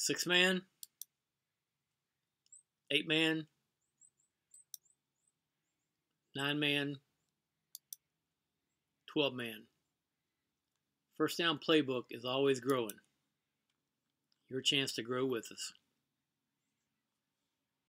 six man, eight man, nine man, 12 man. First down playbook is always growing. Your chance to grow with us.